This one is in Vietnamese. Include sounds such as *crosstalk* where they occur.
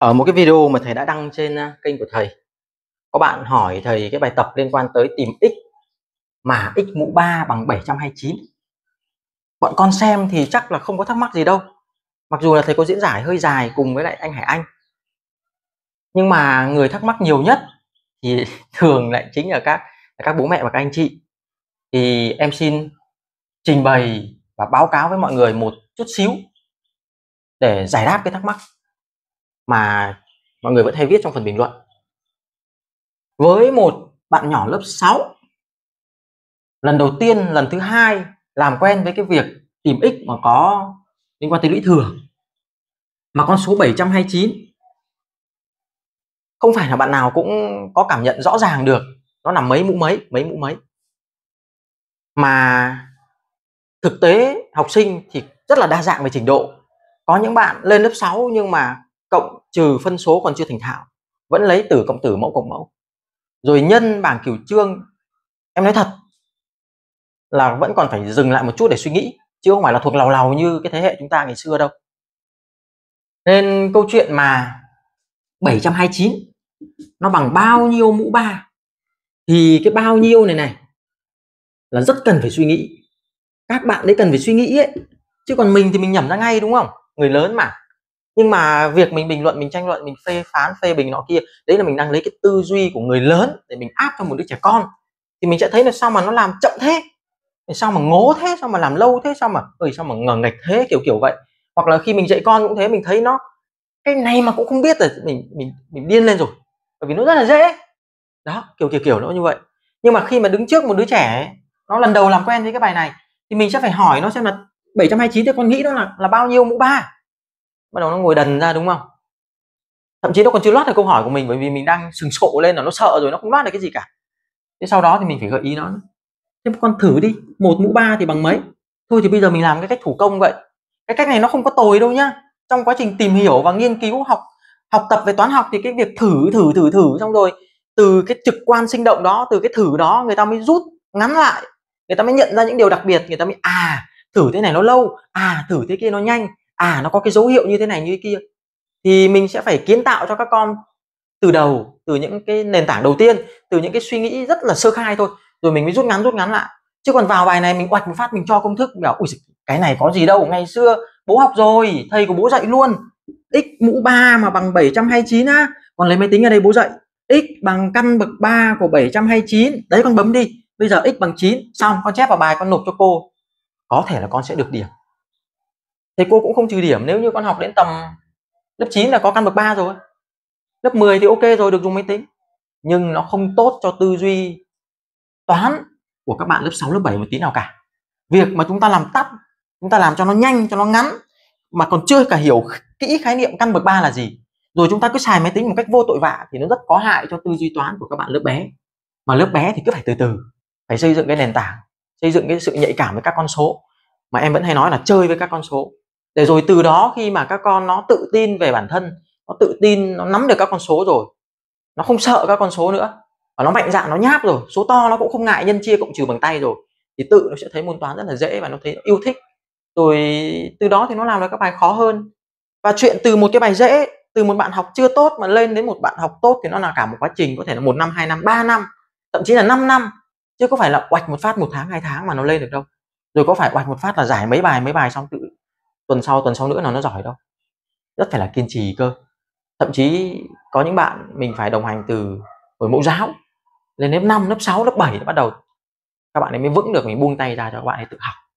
ở một cái video mà thầy đã đăng trên kênh của thầy có bạn hỏi thầy cái bài tập liên quan tới tìm x mà x mũ 3 bằng 729 bọn con xem thì chắc là không có thắc mắc gì đâu mặc dù là thầy có diễn giải hơi dài cùng với lại anh Hải Anh nhưng mà người thắc mắc nhiều nhất thì *laughs* thường lại chính là các là các bố mẹ và các anh chị thì em xin trình bày và báo cáo với mọi người một chút xíu để giải đáp cái thắc mắc mà mọi người vẫn hay viết trong phần bình luận với một bạn nhỏ lớp 6 lần đầu tiên lần thứ hai làm quen với cái việc tìm x mà có liên quan tới lũy thừa mà con số 729 không phải là bạn nào cũng có cảm nhận rõ ràng được nó nằm mấy mũ mấy mấy mũ mấy mà thực tế học sinh thì rất là đa dạng về trình độ có những bạn lên lớp 6 nhưng mà cộng trừ phân số còn chưa thành thạo vẫn lấy tử cộng tử mẫu cộng mẫu rồi nhân bảng cửu trương em nói thật là vẫn còn phải dừng lại một chút để suy nghĩ chứ không phải là thuộc lầu lầu như cái thế hệ chúng ta ngày xưa đâu nên câu chuyện mà 729 nó bằng bao nhiêu mũ ba thì cái bao nhiêu này này là rất cần phải suy nghĩ các bạn đấy cần phải suy nghĩ ấy chứ còn mình thì mình nhẩm ra ngay đúng không người lớn mà nhưng mà việc mình bình luận mình tranh luận mình phê phán phê bình nó kia đấy là mình đang lấy cái tư duy của người lớn để mình áp cho một đứa trẻ con thì mình sẽ thấy là sao mà nó làm chậm thế sao mà ngố thế sao mà làm lâu thế sao mà ơi sao mà ngờ nghịch thế kiểu kiểu vậy hoặc là khi mình dạy con cũng thế mình thấy nó cái này mà cũng không biết rồi mình mình mình điên lên rồi bởi vì nó rất là dễ đó kiểu kiểu kiểu nó như vậy nhưng mà khi mà đứng trước một đứa trẻ nó lần đầu làm quen với cái bài này thì mình sẽ phải hỏi nó xem là 729 thì con nghĩ nó là là bao nhiêu mũ ba bắt đầu nó ngồi đần ra đúng không thậm chí nó còn chưa loát được câu hỏi của mình bởi vì mình đang sừng sộ lên là nó sợ rồi nó không loát được cái gì cả thế sau đó thì mình phải gợi ý nó thế con thử đi một mũ ba thì bằng mấy thôi thì bây giờ mình làm cái cách thủ công vậy cái cách này nó không có tồi đâu nhá trong quá trình tìm hiểu và nghiên cứu học học tập về toán học thì cái việc thử thử thử thử xong rồi từ cái trực quan sinh động đó từ cái thử đó người ta mới rút ngắn lại người ta mới nhận ra những điều đặc biệt người ta mới à thử thế này nó lâu à thử thế kia nó nhanh à nó có cái dấu hiệu như thế này như thế kia thì mình sẽ phải kiến tạo cho các con từ đầu từ những cái nền tảng đầu tiên từ những cái suy nghĩ rất là sơ khai thôi rồi mình mới rút ngắn rút ngắn lại chứ còn vào bài này mình quạch một phát mình cho công thức mình bảo ui cái này có gì đâu ngày xưa bố học rồi thầy của bố dạy luôn x mũ 3 mà bằng 729 á còn lấy máy tính ở đây bố dạy x bằng căn bậc 3 của 729 đấy con bấm đi bây giờ x bằng 9 xong con chép vào bài con nộp cho cô có thể là con sẽ được điểm thầy cô cũng không trừ điểm nếu như con học đến tầm lớp 9 là có căn bậc 3 rồi lớp 10 thì ok rồi được dùng máy tính nhưng nó không tốt cho tư duy toán của các bạn lớp 6 lớp 7 một tí nào cả việc mà chúng ta làm tắt chúng ta làm cho nó nhanh cho nó ngắn mà còn chưa cả hiểu kỹ khái niệm căn bậc 3 là gì rồi chúng ta cứ xài máy tính một cách vô tội vạ thì nó rất có hại cho tư duy toán của các bạn lớp bé mà lớp bé thì cứ phải từ từ phải xây dựng cái nền tảng xây dựng cái sự nhạy cảm với các con số mà em vẫn hay nói là chơi với các con số để rồi từ đó khi mà các con nó tự tin về bản thân nó tự tin nó nắm được các con số rồi nó không sợ các con số nữa và nó mạnh dạn nó nháp rồi số to nó cũng không ngại nhân chia cộng trừ bằng tay rồi thì tự nó sẽ thấy môn toán rất là dễ và nó thấy nó yêu thích rồi từ đó thì nó làm được các bài khó hơn và chuyện từ một cái bài dễ từ một bạn học chưa tốt mà lên đến một bạn học tốt thì nó là cả một quá trình có thể là một năm hai năm ba năm thậm chí là 5 năm chứ có phải là quạch một phát một tháng hai tháng mà nó lên được đâu rồi có phải quạch một phát là giải mấy bài mấy bài xong tự tuần sau tuần sau nữa nào nó giỏi đâu rất phải là kiên trì cơ thậm chí có những bạn mình phải đồng hành từ hồi mẫu giáo lên lớp 5, lớp 6, lớp 7 bắt đầu các bạn ấy mới vững được mình buông tay ra cho các bạn ấy tự học